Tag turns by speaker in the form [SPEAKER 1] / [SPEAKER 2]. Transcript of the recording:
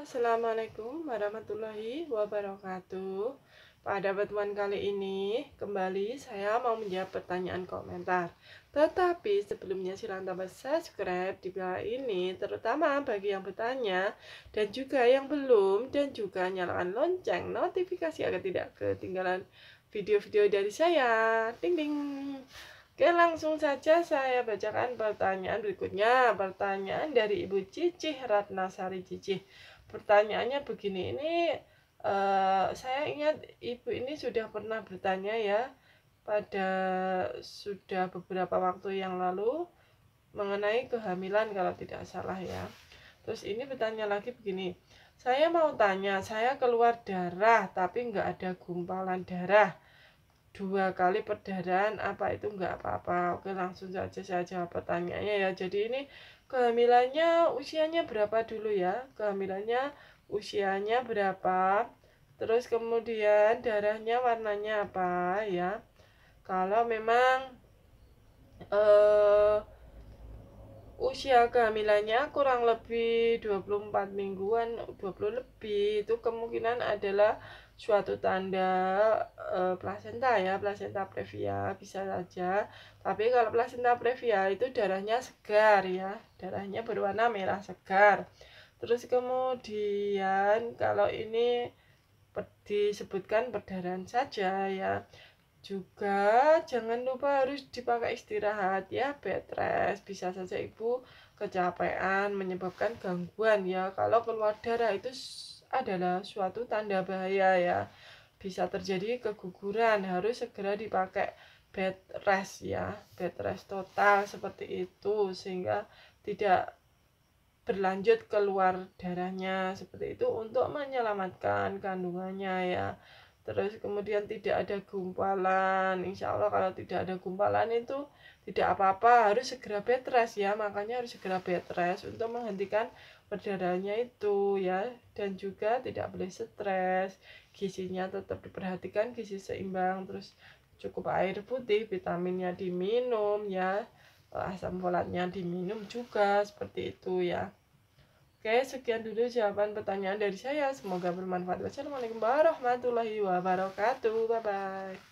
[SPEAKER 1] Assalamualaikum warahmatullahi wabarakatuh Pada pertemuan kali ini Kembali saya mau menjawab pertanyaan komentar Tetapi sebelumnya silahkan tambah subscribe di bawah ini Terutama bagi yang bertanya Dan juga yang belum Dan juga nyalakan lonceng notifikasi Agar tidak ketinggalan video-video dari saya Ding ding Oke, langsung saja saya bacakan pertanyaan berikutnya. Pertanyaan dari Ibu Cicih Ratnasari Cicih. Pertanyaannya begini, ini uh, saya ingat Ibu ini sudah pernah bertanya ya pada sudah beberapa waktu yang lalu mengenai kehamilan kalau tidak salah ya. Terus ini bertanya lagi begini, saya mau tanya, saya keluar darah tapi nggak ada gumpalan darah dua kali perdarahan apa itu enggak apa-apa oke langsung saja saya jawab pertanyaannya ya jadi ini kehamilannya usianya berapa dulu ya kehamilannya usianya berapa terus kemudian darahnya warnanya apa ya kalau memang eh usia kehamilannya kurang lebih 24 mingguan 20 lebih itu kemungkinan adalah suatu tanda e, eh, plasenta ya placenta previa bisa saja tapi kalau placenta previa itu darahnya segar ya darahnya berwarna merah segar terus kemudian kalau ini disebutkan berdarahan saja ya juga jangan lupa harus dipakai istirahat ya bed rest. Bisa saja ibu kecapean menyebabkan gangguan ya. Kalau keluar darah itu adalah suatu tanda bahaya ya. Bisa terjadi keguguran, harus segera dipakai bed rest ya. Bed rest total seperti itu sehingga tidak berlanjut keluar darahnya seperti itu untuk menyelamatkan kandungannya ya terus kemudian tidak ada gumpalan insya Allah kalau tidak ada gumpalan itu tidak apa-apa harus segera bed rest ya makanya harus segera bed rest untuk menghentikan berdarahnya itu ya dan juga tidak boleh stres gizinya tetap diperhatikan gizi seimbang terus cukup air putih vitaminnya diminum ya asam folatnya diminum juga seperti itu ya Oke, sekian dulu jawaban pertanyaan dari saya. Semoga bermanfaat. Wassalamualaikum warahmatullahi wabarakatuh. Bye-bye.